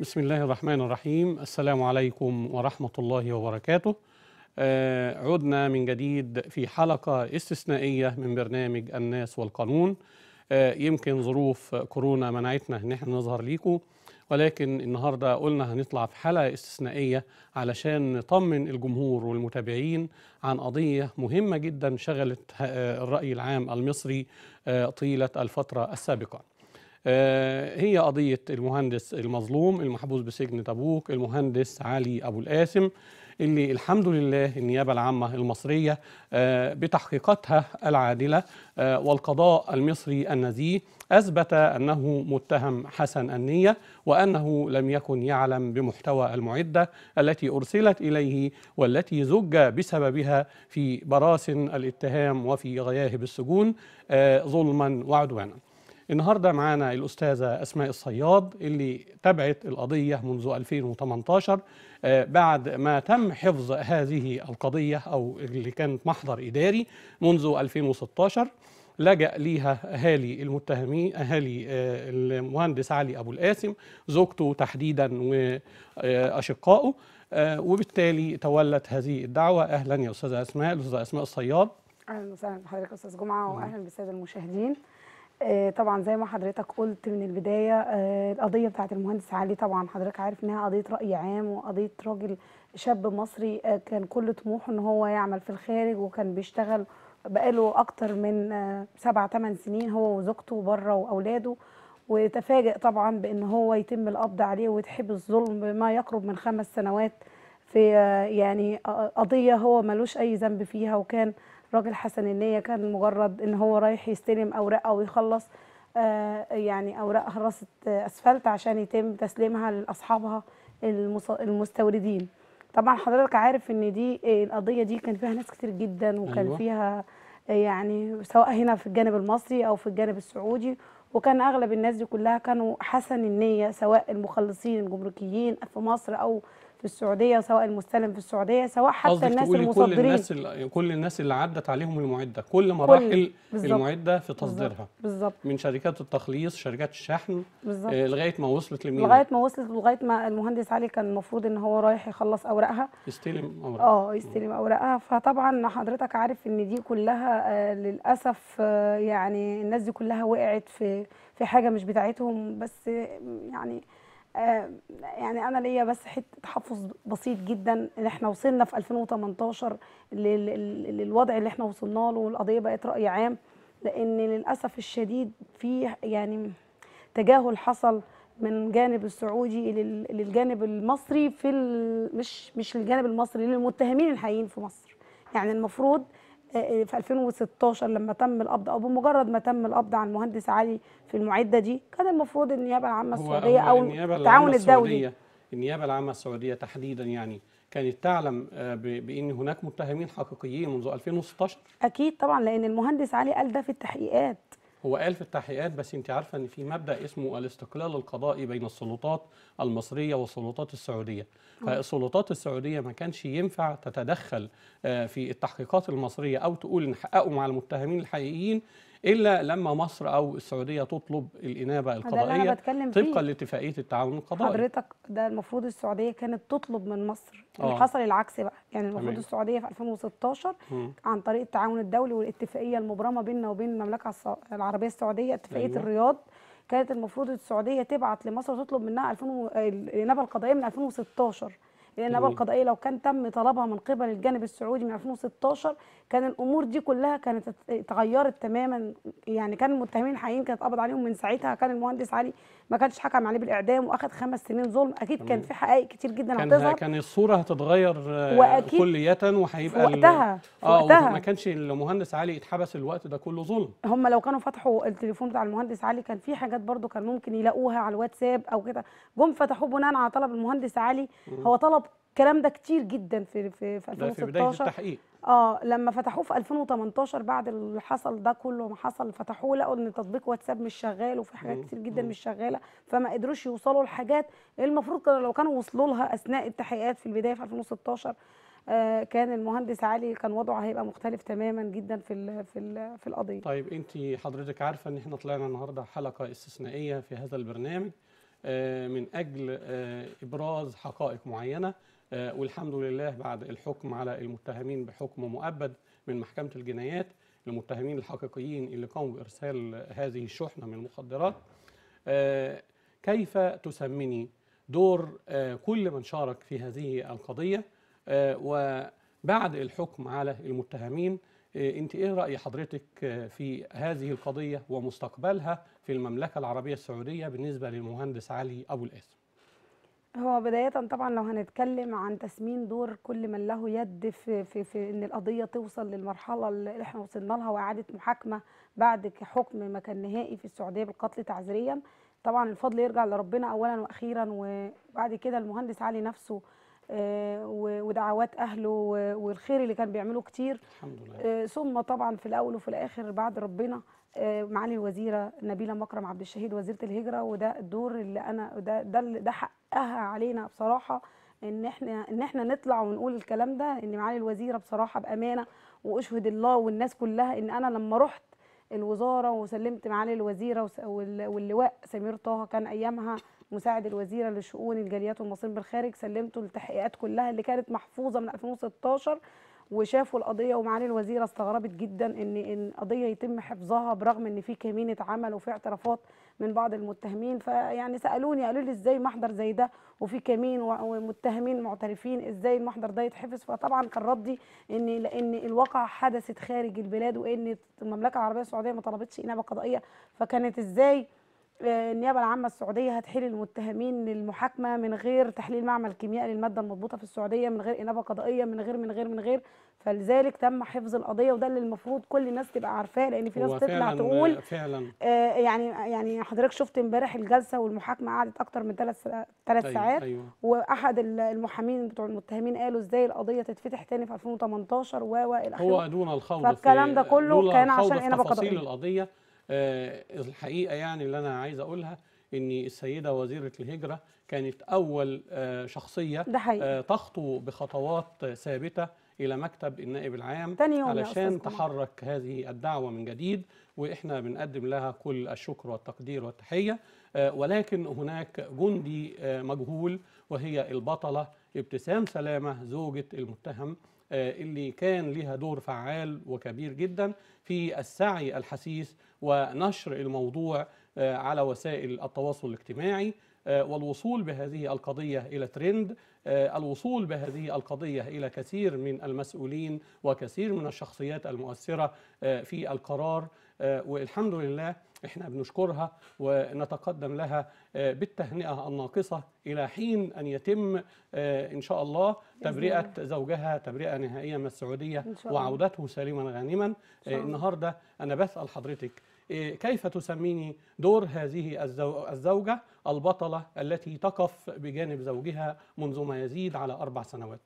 بسم الله الرحمن الرحيم السلام عليكم ورحمة الله وبركاته آه عدنا من جديد في حلقة استثنائية من برنامج الناس والقانون آه يمكن ظروف كورونا منعتنا ان احنا نظهر ليكم ولكن النهارده قلنا هنطلع في حلقه استثنائيه علشان نطمن الجمهور والمتابعين عن قضيه مهمه جدا شغلت آه، الراي العام المصري آه، طيله الفتره السابقه. آه، هي قضية المهندس المظلوم المحبوس بسجن تبوك المهندس علي أبو القاسم اللي الحمد لله النيابة العامة المصرية آه، بتحقيقاتها العادلة آه، والقضاء المصري النزيه أثبت أنه متهم حسن النية وأنه لم يكن يعلم بمحتوى المعدة التي أرسلت إليه والتي زج بسببها في براسن الاتهام وفي غياهب السجون ظلما وعدوانا النهارده معانا الاستاذه اسماء الصياد اللي تابعت القضيه منذ 2018 آه، بعد ما تم حفظ هذه القضيه او اللي كانت محضر اداري منذ 2016 لجأ ليها أهالي المتهمين أهالي آه، المهندس علي أبو القاسم زوجته تحديدا وأشقائه آه، وبالتالي تولت هذه الدعوة أهلا يا أستاذة أسماء الأستاذة أسماء الصياد أهلا وسهلا بحضرتك أستاذ جمعة وأهلا نعم. بالسادة المشاهدين آه، طبعا زي ما حضرتك قلت من البدايه آه، القضيه بتاعت المهندس علي طبعا حضرتك عارف انها قضيه راي عام وقضيه راجل شاب مصري آه، كان كل طموحه ان هو يعمل في الخارج وكان بيشتغل بقاله اكتر من سبع ثمان سنين هو وزوجته بره واولاده وتفاجئ طبعا بان هو يتم القبض عليه ويتحب الظلم بما يقرب من خمس سنوات في يعني قضيه هو ملوش اي ذنب فيها وكان راجل حسن النيه كان مجرد ان هو رايح يستلم اوراق او يخلص آه، يعني اوراق هراسه اسفلت عشان يتم تسليمها لاصحابها المستوردين طبعا حضرتك عارف ان دي القضيه دي كان فيها ناس كتير جدا وكان أيوة. فيها آه، يعني سواء هنا في الجانب المصري او في الجانب السعودي وكان اغلب الناس دي كلها كانوا حسن النيه سواء المخلصين الجمركيين في مصر او في السعوديه سواء المستلم في السعوديه سواء حتى الناس المصدرين كل الناس كل الناس اللي عدت عليهم المعده كل مراحل كل المعده في تصديرها بالظبط من شركات التخليص شركات الشحن بالظبط آه، لغايه ما وصلت لمين لغايه ما وصلت لغايه ما المهندس علي كان المفروض ان هو رايح يخلص اوراقها يستلم اوراقها اه يستلم اوراقها فطبعا حضرتك عارف ان دي كلها آه، للاسف آه، يعني الناس دي كلها وقعت في في حاجه مش بتاعتهم بس يعني آه، يعني انا ليا بس حته تحفظ بسيط جدا ان احنا وصلنا في 2018 للوضع اللي احنا وصلنا له والقضيه بقت راي عام لان للاسف الشديد في يعني تجاهل حصل من جانب السعودي للجانب المصري في مش مش الجانب المصري للمتهمين الحقيقيين في مصر يعني المفروض في 2016 لما تم القبض او بمجرد ما تم القبض على المهندس علي في المعده دي كان المفروض النيابه العامه السعوديه او التعاون الدولي النيابه العامه السعوديه تحديدا يعني كانت تعلم آه، بان هناك متهمين حقيقيين منذ 2016 اكيد طبعا لان المهندس علي قال ده في التحقيقات هو قال في التحقيقات بس انت عارفه ان في مبدا اسمه الاستقلال القضائي بين السلطات المصريه والسلطات السعوديه فالسلطات السعوديه ما كانش ينفع تتدخل آه، في التحقيقات المصريه او تقول ان حققوا مع المتهمين الحقيقيين الا لما مصر او السعوديه تطلب الانابه القضائيه طبقا لاتفاقيه التعاون القضائي حضرتك ده المفروض السعوديه كانت تطلب من مصر آه. حصل العكس بقى يعني المفروض أمين. السعوديه في 2016 م. عن طريق التعاون الدولي والاتفاقيه المبرمه بيننا وبين المملكه العربيه السعوديه اتفاقيه أيوة. الرياض كانت المفروض السعوديه تبعت لمصر وتطلب منها 2000 الانابه القضائيه من 2016 لان النيابه القضائيه لو كان تم طلبها من قبل الجانب السعودي من 2016 كان الامور دي كلها كانت اتغيرت تماما يعني كان المتهمين الحقيقيين كانت قبض عليهم من ساعتها كان المهندس علي ما كانش حكم عليه بالاعدام واخد خمس سنين ظلم اكيد كان في حقائق كتير جدا هتظهر كان الصوره هتتغير آه، وأكيد كليا وهيبقى وقتها اه وقتها. ما كانش المهندس علي اتحبس الوقت ده كله ظلم هم لو كانوا فتحوا التليفون بتاع المهندس علي كان في حاجات برده كان ممكن يلاقوها على الواتساب او كده جم فتحوه بناء على طلب المهندس علي هو طلب الكلام ده كتير جدا في في, في 2016 في بدايه التحقيق اه لما فتحوه في 2018 بعد اللي حصل ده كله ما حصل فتحوه لقوا ان تطبيق واتساب مش شغال وفي حاجات كتير جدا مش شغاله فما قدروش يوصلوا لحاجات المفروض كانوا لو كانوا وصلوا لها اثناء التحقيقات في البدايه في 2016 آه كان المهندس علي كان وضعه هيبقى مختلف تماما جدا في الـ في الـ في القضيه. طيب انت حضرتك عارفه ان احنا طلعنا النهارده حلقه استثنائيه في هذا البرنامج آه من اجل آه ابراز حقائق معينه آه، والحمد لله بعد الحكم على المتهمين بحكم مؤبد من محكمة الجنايات المتهمين الحقيقيين اللي قاموا بإرسال هذه الشحنة من المخدرات آه، كيف تسمني دور آه، كل من شارك في هذه القضية وبعد الحكم على المتهمين انت ايه راي حضرتك في هذه القضيه ومستقبلها في المملكه العربيه السعوديه بالنسبه للمهندس علي ابو القاسم هو بداية طبعا لو هنتكلم عن تسمين دور كل من له يد في, في, في ان القضية توصل للمرحلة اللي احنا وصلنا لها واعادة محاكمة بعد حكم ما كان نهائي في السعودية بالقتل تعذريا طبعا الفضل يرجع لربنا اولا واخيرا وبعد كده المهندس علي نفسه آه، ودعوات اهله والخير اللي كان بيعمله كتير الحمد لله. آه، ثم طبعا في الاول وفي الاخر بعد ربنا آه، معالي الوزيره نبيله مكرم عبد الشهيد وزيره الهجره وده الدور اللي انا ده ده ده حق حقها علينا بصراحه ان احنا ان احنا نطلع ونقول الكلام ده ان معالي الوزيره بصراحه بامانه واشهد الله والناس كلها ان انا لما رحت الوزاره وسلمت معالي الوزيره واللواء سمير طه كان ايامها مساعد الوزيره لشؤون الجاليات والمصريين بالخارج سلمته التحقيقات كلها اللي كانت محفوظه من 2016 وشافوا القضيه ومعالي الوزيره استغربت جدا ان القضيه يتم حفظها برغم ان في كمينه عمل وفي اعترافات من بعض المتهمين فيعني سالوني قالوا لي ازاي محضر زي ده وفي كمين ومتهمين معترفين ازاي المحضر ده يتحفظ فطبعا كان ردي ان لان الواقعه حدثت خارج البلاد وان المملكه العربيه السعوديه ما طلبتش انابه قضائيه فكانت ازاي النيابه العامه السعوديه هتحيل المتهمين للمحاكمه من غير تحليل معمل كيميائي للماده المضبوطه في السعوديه من غير انابه قضائيه من غير من غير من غير فلذلك تم حفظ القضيه وده اللي المفروض كل الناس تبقى عارفاه لان في ناس تطلع تقول فعلا آه يعني يعني حضرتك شفت امبارح الجلسه والمحاكمه قعدت اكتر من ثلاث ثلاث أيوة، ساعات أيوة واحد المحامين بتوع المتهمين قالوا ازاي القضيه تتفتح تاني في 2018 و و الى اخره هو دون الخوض فالكلام ده كله كان عشان انابه قضائيه آه، الحقيقه يعني اللي انا عايز اقولها ان السيده وزيره الهجره كانت اول آه، شخصيه آه، تخطو بخطوات ثابته الى مكتب النائب العام يوم علشان تحرك هذه الدعوه من جديد واحنا بنقدم لها كل الشكر والتقدير والتحيه ولكن هناك جندي مجهول وهي البطله ابتسام سلامه زوجه المتهم آه، اللي كان لها دور فعال وكبير جدا في السعي الحثيث ونشر الموضوع آه، على وسائل التواصل الاجتماعي آه، والوصول بهذه القضية إلى ترند الوصول بهذه القضية إلى كثير من المسؤولين وكثير من الشخصيات المؤثرة في القرار آه، والحمد لله احنا بنشكرها ونتقدم لها آه، بالتهنئه الناقصه الى حين ان يتم آه، ان شاء الله تبرئه زوجها تبرئه نهائيه من السعوديه وعودته سليما غانما النهارده انا بسال حضرتك كيف تسميني دور هذه الزوجه البطله التي تقف بجانب زوجها منذ ما يزيد على اربع سنوات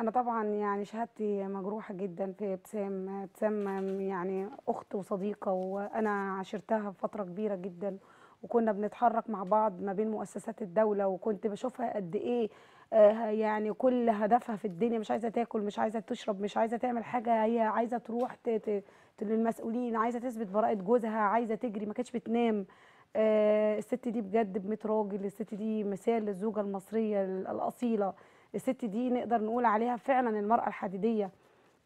انا طبعا يعني شهادتي مجروحه جدا في ابتسام ابتسام يعني اخت وصديقه وانا عاشرتها فتره كبيره جدا وكنا بنتحرك مع بعض ما بين مؤسسات الدوله وكنت بشوفها قد ايه آه، يعني كل هدفها في الدنيا مش عايزه تاكل مش عايزه تشرب مش عايزه تعمل حاجه هي عايزه تروح للمسؤولين عايزه تثبت براءه جوزها عايزه تجري ما كانتش بتنام آه، الست دي بجد بميت راجل الست دي مثال للزوجه المصريه الاصيله الست دي نقدر نقول عليها فعلا المرأة الحديدية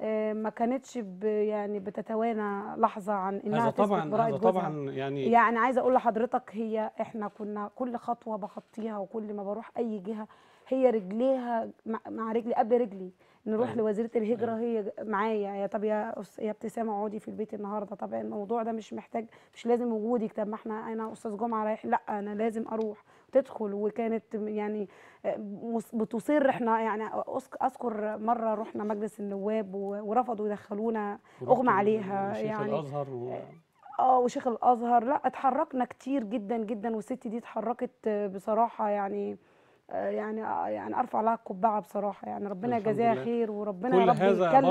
آه، ما كانتش يعني بتتوانى لحظه عن انها هذا براءة هذا طبعا يعني يعني عايزه اقول لحضرتك هي احنا كنا كل خطوه بخطيها وكل ما بروح اي جهه هي رجليها مع رجلي قبل رجلي نروح أيوة. لوزيره الهجره أيوة. هي معايا يا طب يا يا ابتسام اقعدي في البيت النهارده طب الموضوع ده مش محتاج مش لازم وجودك طب ما احنا انا استاذ جمعه رايح لا انا لازم اروح تدخل وكانت يعني آه، بتصر احنا يعني اذكر مره رحنا مجلس النواب ورفضوا يدخلونا اغمى عليها يعني الازهر و... اه, آه، وشيخ الازهر لا اتحركنا كتير جدا جدا والست دي اتحركت بصراحه يعني آه، يعني آه، يعني ارفع لها القبعه بصراحه يعني ربنا يجازيها خير وربنا يا رب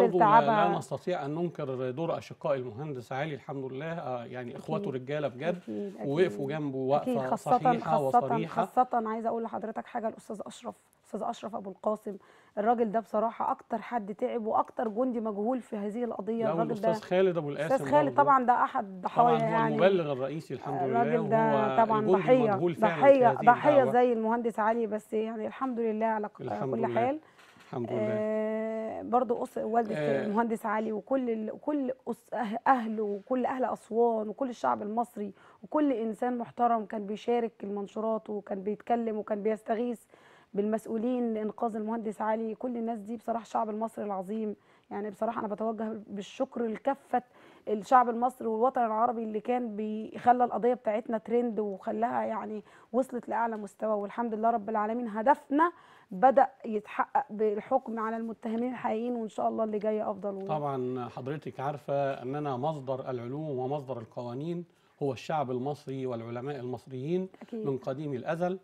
يكلل تعبها لا نستطيع ان ننكر دور اشقاء المهندس علي الحمد لله آه، يعني اخواته رجاله بجد ووقفوا جنبه وقفه صحيحه خاصة وصريحه خاصه عايزه اقول لحضرتك حاجه الاستاذ اشرف الاستاذ اشرف ابو القاسم الراجل ده بصراحه اكتر حد تعب واكتر جندي مجهول في هذه القضيه الراجل ده استاذ خالد ابو القاسم استاذ خالد طبعا ده احد ضحايا يعني هو المبلغ الرئيسي الحمد لله الراجل ده طبعا ضحيه ضحيه ضحيه زي المهندس علي بس يعني الحمد لله على الحمد كل لله. حال الحمد لله آه برضه أس... والده آه المهندس علي وكل ال... كل أس... أه- اهله وكل اهل اسوان وكل الشعب المصري وكل انسان محترم كان بيشارك المنشورات وكان بيتكلم وكان بيستغيث بالمسؤولين لانقاذ المهندس علي كل الناس دي بصراحه الشعب المصري العظيم يعني بصراحه انا بتوجه بالشكر لكافه الشعب المصري والوطن العربي اللي كان بيخلى القضيه بتاعتنا ترند وخلاها يعني وصلت لاعلى مستوى والحمد لله رب العالمين هدفنا بدا يتحقق بالحكم على المتهمين الحقيقيين وان شاء الله اللي جاي افضل و... طبعا حضرتك عارفه اننا مصدر العلوم ومصدر القوانين هو الشعب المصري والعلماء المصريين أكيد. من قديم الازل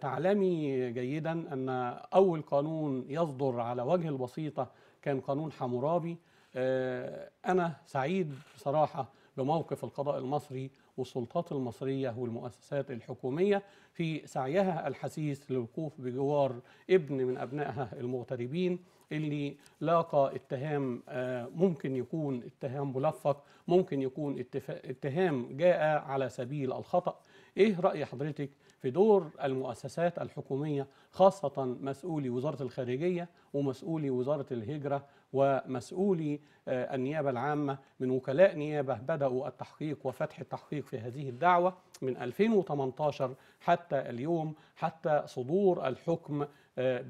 تعلمي جيدا أن أول قانون يصدر على وجه البسيطة كان قانون حمورابي آه، أنا سعيد بصراحة بموقف القضاء المصري والسلطات المصرية والمؤسسات الحكومية في سعيها الحثيث للوقوف بجوار ابن من أبنائها المغتربين اللي لاقى اتهام آه، ممكن يكون اتهام ملفق ممكن يكون اتهام جاء على سبيل الخطأ ايه رأي حضرتك في دور المؤسسات الحكومية خاصة مسؤولي وزارة الخارجية ومسؤولي وزارة الهجرة ومسؤولي آه، النيابة العامة من وكلاء نيابة بدأوا التحقيق وفتح التحقيق في هذه الدعوة من 2018 حتى اليوم حتى صدور الحكم آه،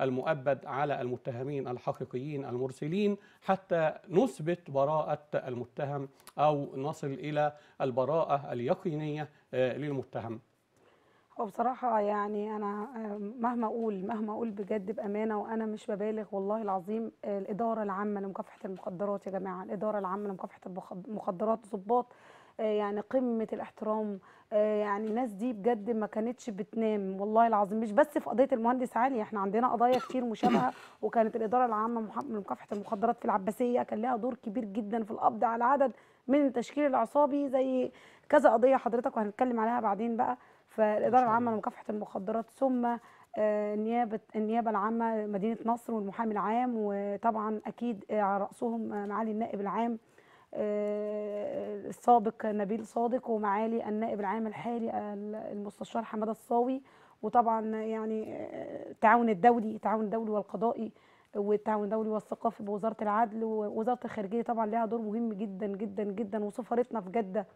بالمؤبد على المتهمين الحقيقيين المرسلين حتى نثبت براءة المتهم أو نصل إلى البراءة اليقينية آه، للمتهم وبصراحة يعني أنا آه، مهما أقول مهما أقول بجد بأمانة وأنا مش ببالغ والله العظيم آه، الإدارة العامة لمكافحة المخدرات يا جماعة الإدارة العامة لمكافحة المخدرات ضباط آه، يعني قمة الاحترام يعني الناس دي بجد ما كانتش بتنام والله العظيم مش بس في قضية المهندس علي احنا عندنا قضايا كتير مشابهة وكانت الإدارة العامة لمكافحة المخدرات في العباسية كان لها دور كبير جدا في القبض على عدد من التشكيل العصابي زي كذا قضية حضرتك وهنتكلم عليها بعدين بقى فالاداره العامه لمكافحه المخدرات ثم آه، نيابه النيابه العامه مدينه نصر والمحامي العام وطبعا اكيد آه، على راسهم آه، معالي النائب العام السابق نبيل صادق ومعالي النائب العام الحالي المستشار حماده الصاوي وطبعا يعني التعاون الدولي التعاون الدولي والقضائي والتعاون الدولي والثقافي بوزاره العدل ووزاره الخارجيه طبعا لها دور مهم جدا جدا جدا وسفارتنا في جده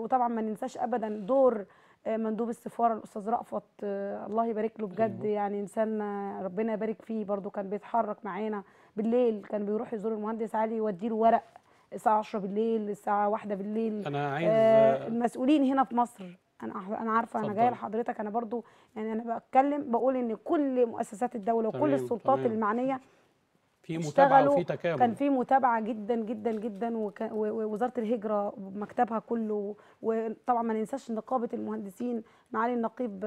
وطبعا ما ننساش ابدا دور آه، مندوب السفاره الاستاذ رأفت آه، الله يبارك له بجد أيوه. يعني انسان آه، ربنا يبارك فيه برده كان بيتحرك معانا بالليل كان بيروح يزور المهندس علي يودي له ورق الساعه 10 بالليل الساعه 1 بالليل انا عايز آه المسؤولين هنا في مصر انا انا عارفه انا جايه لحضرتك انا برده يعني انا بتكلم بقول ان كل مؤسسات الدوله وكل السلطات تمام. المعنيه في متابعه وفي تكامل كان في متابعه جدا جدا جدا ووزاره الهجره مكتبها كله وطبعا ما ننساش نقابه المهندسين معالي النقيب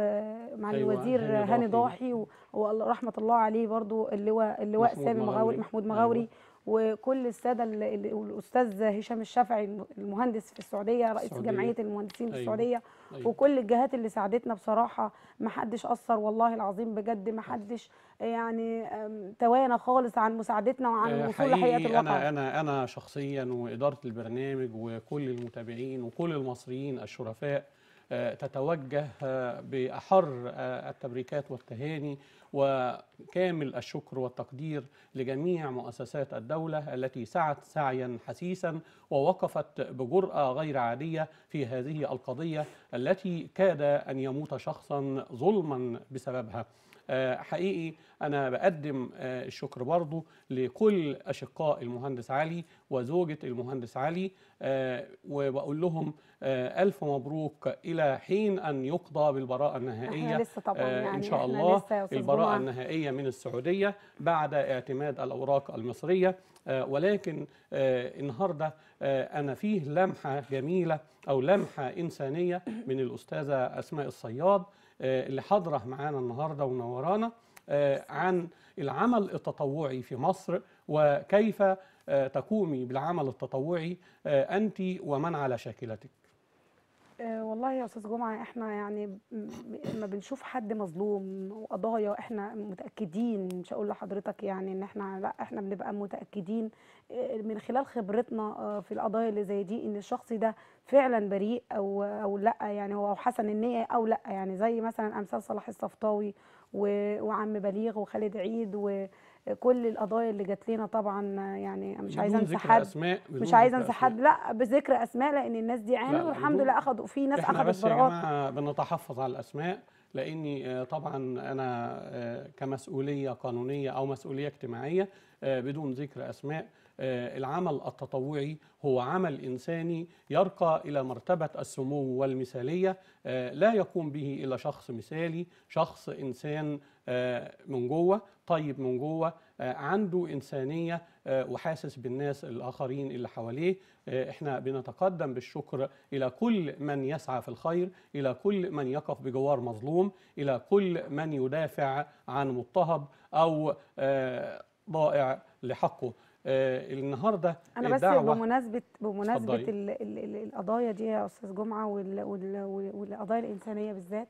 معالي أيوة الوزير هاني ضاحي ورحمه الله عليه برضو اللواء اللواء سامي مغاوري محمود أيوة. مغاوري أيوة. وكل الساده الاستاذ هشام الشافعي المهندس في السعوديه رئيس السعودية. جمعيه المهندسين أيوة. في السعوديه أيوة. وكل الجهات اللي ساعدتنا بصراحه ما حدش قصر والله العظيم بجد ما حدش آه، يعني توانى خالص عن مساعدتنا وعن آه، وصول لحقيقه الواقع انا انا انا شخصيا واداره البرنامج وكل المتابعين وكل المصريين الشرفاء تتوجه بأحر التبريكات والتهاني وكامل الشكر والتقدير لجميع مؤسسات الدولة التي سعت سعيا حسيسا ووقفت بجرأة غير عادية في هذه القضية التي كاد أن يموت شخصا ظلما بسببها آه، حقيقي أنا بقدم آه، الشكر برضه لكل أشقاء المهندس علي وزوجة المهندس علي آه، وبقول لهم ألف مبروك إلى حين أن يقضى بالبراءة النهائية لسه طبعا يعني إن شاء الله البراءة النهائية من السعودية بعد اعتماد الأوراق المصرية ولكن النهاردة أنا فيه لمحة جميلة أو لمحة إنسانية من الأستاذة أسماء الصياد آه، اللي حاضره معانا النهارده ونورانا آه، عن العمل التطوعي في مصر وكيف آه، تقومي بالعمل التطوعي انت ومن على شاكلتك آه، والله يا استاذ جمعه احنا يعني لما بنشوف حد مظلوم وقضايا احنا متاكدين مش هقول لحضرتك يعني ان احنا لا احنا بنبقى متاكدين آه، من خلال خبرتنا آه، في القضايا اللي زي دي ان الشخص ده فعلا بريء او او لا يعني هو حسن النيه او لا يعني زي مثلا امثال صلاح الصفطاوي وعم بليغ وخالد عيد و كل القضايا اللي جات لنا طبعا يعني مش عايزه انسى حد مش عايزه انسى حد لا بذكر اسماء لان الناس دي عانوا والحمد لله اخدوا في ناس اخدت بس يا جماعه بنتحفظ على الاسماء لاني آه، طبعا انا آه، كمسؤوليه قانونيه او مسؤوليه اجتماعيه آه، بدون ذكر اسماء آه، العمل التطوعي هو عمل إنساني يرقى إلى مرتبة السمو والمثالية آه، لا يقوم به إلا شخص مثالي شخص إنسان آه، من جوه طيب من جوه عنده إنسانية وحاسس بالناس الآخرين اللي حواليه احنا بنتقدم بالشكر إلى كل من يسعى في الخير إلى كل من يقف بجوار مظلوم إلى كل من يدافع عن مضطهد أو ضائع لحقه آه النهارده انا آه، بس بمناسبه بمناسبه القضايا دي يا استاذ جمعه والقضايا الانسانيه بالذات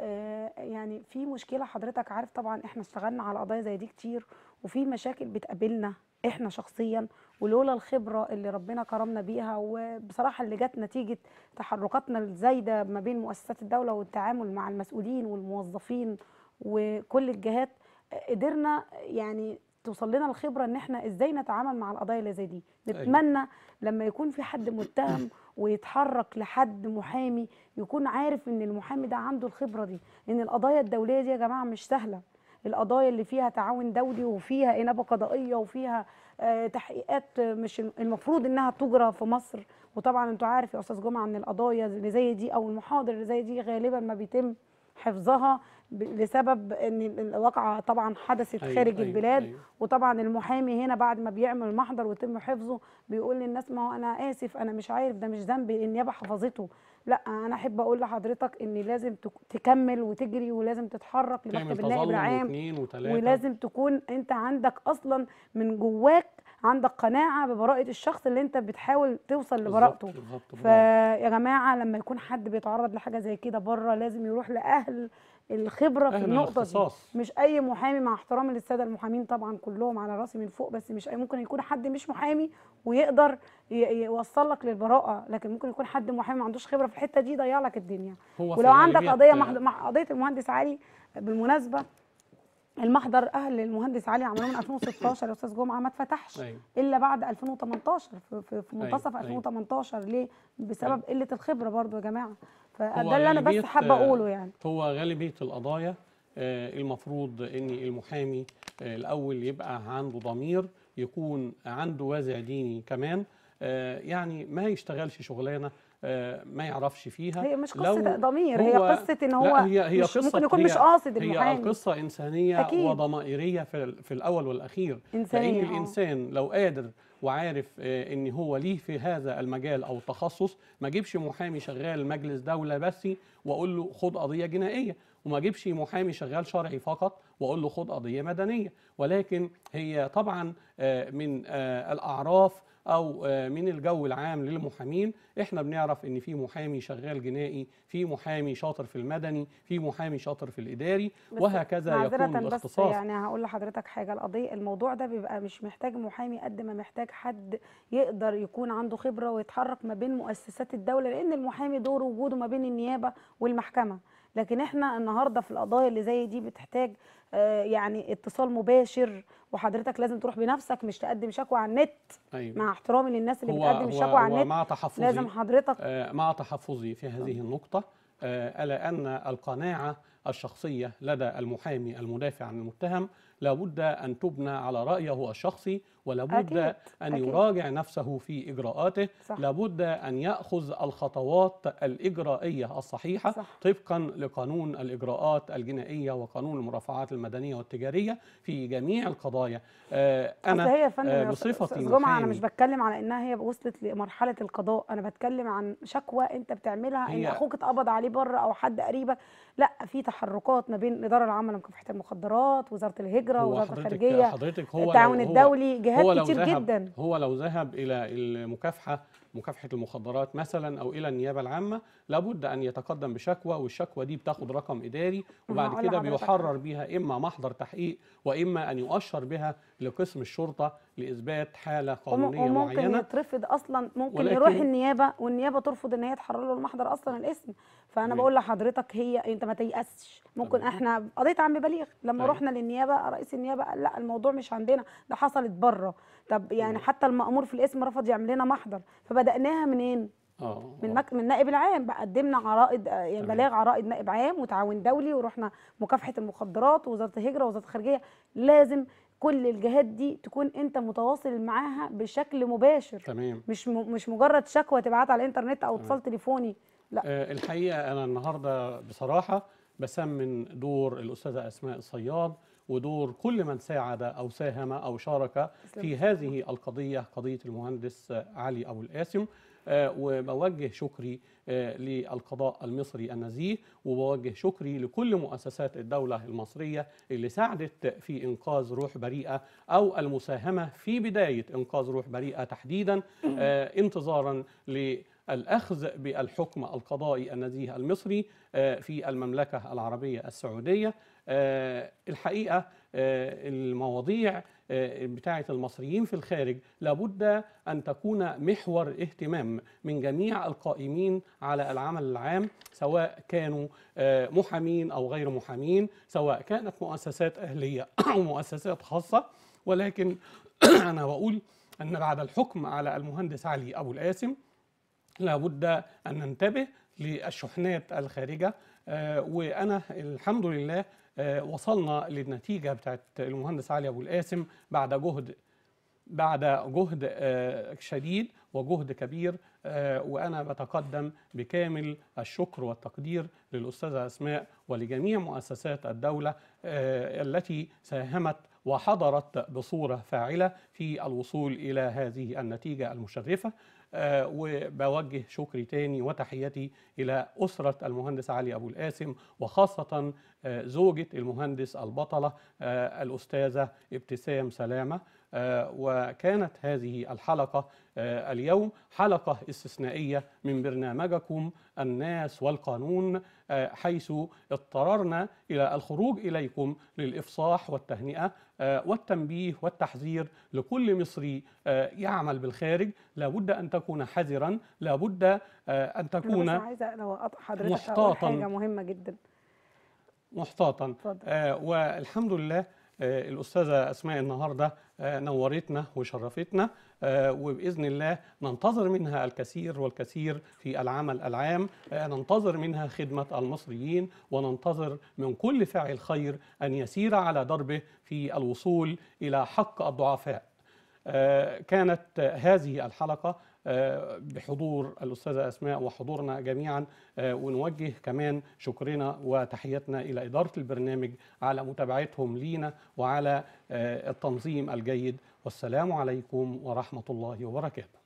آه، يعني في مشكله حضرتك عارف طبعا احنا اشتغلنا على قضايا زي دي كتير وفي مشاكل بتقابلنا احنا شخصيا ولولا الخبره اللي ربنا كرمنا بيها وبصراحه اللي جت نتيجه تحركاتنا الزايده ما بين مؤسسات الدوله والتعامل مع المسؤولين والموظفين وكل الجهات آه، قدرنا يعني توصل لنا الخبره ان احنا ازاي نتعامل مع القضايا اللي زي دي أيوة. نتمنى لما يكون في حد متهم ويتحرك لحد محامي يكون عارف ان المحامي ده عنده الخبره دي ان القضايا الدوليه دي يا جماعه مش سهله القضايا اللي فيها تعاون دولي وفيها انابه قضائيه وفيها آه، تحقيقات مش المفروض انها تجرى في مصر وطبعا انتوا عارف يا استاذ جمعه ان القضايا اللي زي دي او المحاضر اللي زي دي غالبا ما بيتم حفظها لسبب ان الواقعه طبعا حدثت أيوة خارج أيوة البلاد أيوة وطبعا المحامي هنا بعد ما بيعمل المحضر ويتم حفظه بيقول للناس ما هو انا اسف انا مش عارف ده مش ذنبي النيابه حفظته لا انا احب اقول لحضرتك ان لازم تكمل وتجري ولازم تتحرك لمكتب النائب العام ولازم تكون انت عندك اصلا من جواك عندك قناعه ببراءه الشخص اللي انت بتحاول توصل لبراءته فيا جماعه لما يكون حد بيتعرض لحاجه زي كده بره لازم يروح لاهل الخبره في النقطه دي مش اي محامي مع احترامي للساده المحامين طبعا كلهم على راسي من فوق بس مش أي ممكن يكون حد مش محامي ويقدر يوصل لك للبراءه لكن ممكن يكون حد محامي ما عندوش خبره في الحته دي يضيع لك الدنيا ولو عندك قضيه مع قضيه المهندس علي بالمناسبه المحضر اهل المهندس علي عملوه من 2016 يا استاذ جمعه ما اتفتحش أيوة. الا بعد 2018 في أيوة، منتصف أيوة. 2018 ليه بسبب أيوة. قله الخبره برضو يا جماعه فده اللي انا بس حابه آه، اقوله يعني هو غالبيه القضايا آه، المفروض ان المحامي آه، الاول يبقى عنده ضمير يكون عنده وازع ديني كمان يعني ما يشتغلش شغلانه آه، ما يعرفش فيها هي مش قصه ضمير هي قصه ان هو هي هي مش قصة ممكن يكون مش قاصد المحامي هي قصه انسانيه أكيد وضمائريه في, في الاول والاخير إنسانية لان آه. الانسان لو قادر وعارف آه، ان هو ليه في هذا المجال او تخصص ما اجيبش محامي شغال مجلس دوله بس واقول له خد قضيه جنائيه وما اجيبش محامي شغال شرعي فقط واقول له خد قضيه مدنيه ولكن هي طبعا من الاعراف او آه، من الجو العام للمحامين احنا بنعرف ان في محامي شغال جنائي في محامي شاطر في المدني في محامي شاطر في الاداري وهكذا يكون الاختصاص بس يعني هقول لحضرتك حاجه القضيه الموضوع ده بيبقى مش محتاج محامي قد ما محتاج حد يقدر يكون عنده خبره ويتحرك ما بين مؤسسات الدوله لان المحامي دوره وجوده ما بين النيابه والمحكمه لكن احنا النهارده في القضايا اللي زي دي بتحتاج آه، يعني اتصال مباشر وحضرتك لازم تروح بنفسك مش تقدم شكوى على النت أيوة. مع احترامي للناس اللي بتقدم الشكوى على النت مع تحفظي لازم حضرتك آه، مع تحفظي في هذه النقطه آه، الا ان القناعه الشخصيه لدى المحامي المدافع عن المتهم لابد ان تبنى على رايه الشخصي ولابد أكيد. أن أكيد. يراجع نفسه في إجراءاته صح. لابد أن يأخذ الخطوات الإجرائية الصحيحة صح. طبقا لقانون الإجراءات الجنائية وقانون المرافعات المدنية والتجارية في جميع القضايا آه أنا هي آه، بصفتي جمعة أنا مش بتكلم على إنها هي وصلت لمرحلة القضاء أنا بتكلم عن شكوى أنت بتعملها إن أخوك اتقبض عليه بره أو حد قريبك لا في تحركات ما بين الإدارة العامة لمكافحة المخدرات وزارة الهجرة وزارة الخارجية التعاون الدولي اتجاهات هو لو كتير ذهب جدا هو لو ذهب الى المكافحه مكافحه المخدرات مثلا او الى النيابه العامه لابد ان يتقدم بشكوى والشكوى دي بتاخد رقم اداري وبعد كده بيحرر بيها اما محضر تحقيق واما ان يؤشر بها لقسم الشرطه لاثبات حاله قانونيه وممكن معينه وممكن يترفض اصلا ممكن يروح النيابه والنيابه ترفض ان هي تحرر له المحضر اصلا الاسم فانا بقول لحضرتك هي انت ما تيأسش ممكن احنا قضيه عم بليغ لما طيب. رحنا للنيابه رئيس النيابه قال لا الموضوع مش عندنا ده حصلت بره طب يعني حتى المأمور في الاسم رفض يعمل لنا محضر فبدأناها منين؟ آه، آه. من مك... من نائب العام بقى قدمنا عرائض آه، يعني بلاغ عرائض نائب عام وتعاون دولي ورحنا مكافحه المخدرات ووزاره الهجره ووزاره الخارجيه لازم كل الجهات دي تكون انت متواصل معاها بشكل مباشر تمام مش م... مش مجرد شكوى تبعت على الانترنت او اتصال تليفوني لا. آه، الحقيقه انا النهارده بصراحه بسمن دور الاستاذه اسماء الصياد ودور كل من ساعد او ساهم او شارك في هذه القضيه قضيه المهندس علي ابو القاسم آه، وبوجه شكري آه، للقضاء المصري النزيه وبوجه شكري لكل مؤسسات الدولة المصرية اللي ساعدت في إنقاذ روح بريئة أو المساهمة في بداية إنقاذ روح بريئة تحديدا انتظارا ل الأخذ بالحكم القضائي النزيه المصري آه، في المملكة العربية السعودية آه، الحقيقة آه، المواضيع بتاعة المصريين في الخارج لابد أن تكون محور اهتمام من جميع القائمين على العمل العام سواء كانوا محامين أو غير محامين سواء كانت مؤسسات أهلية أو مؤسسات خاصة ولكن أنا بقول أن بعد الحكم على المهندس علي أبو القاسم لابد أن ننتبه للشحنات الخارجة آه، وأنا الحمد لله آه، وصلنا للنتيجة بتاعت المهندس علي أبو القاسم بعد جهد بعد جهد آه، شديد وجهد كبير وأنا بتقدم بكامل الشكر والتقدير للأستاذة أسماء ولجميع مؤسسات الدولة التي ساهمت وحضرت بصورة فاعلة في الوصول إلى هذه النتيجة المشرفة آه، وبوجه شكري تاني وتحياتي إلى أسرة المهندس علي أبو القاسم وخاصة آه، زوجة المهندس البطلة آه، الأستاذة ابتسام سلامة وكانت هذه الحلقة آه، اليوم حلقة استثنائية من برنامجكم الناس والقانون آه، حيث اضطررنا إلى الخروج إليكم للإفصاح والتهنئة آه، والتنبيه والتحذير لكل مصري يعمل بالخارج لابد أن تكون حذرا لابد أن تكون أنا عايزة حضرتك محتاطا حاجة مهمة جدا محتاطا والحمد لله آه، الأستاذة أسماء النهاردة آه، نورتنا وشرفتنا آه، وبإذن الله ننتظر منها الكثير والكثير في العمل العام ننتظر منها خدمة المصريين وننتظر من كل فاعل خير أن يسير على دربه في الوصول إلى حق الضعفاء كانت هذه الحلقة آه، بحضور الأستاذة أسماء وحضورنا جميعا آه، ونوجه كمان شكرنا وتحياتنا إلى إدارة البرنامج على متابعتهم لينا وعلى آه، التنظيم الجيد والسلام عليكم ورحمة الله وبركاته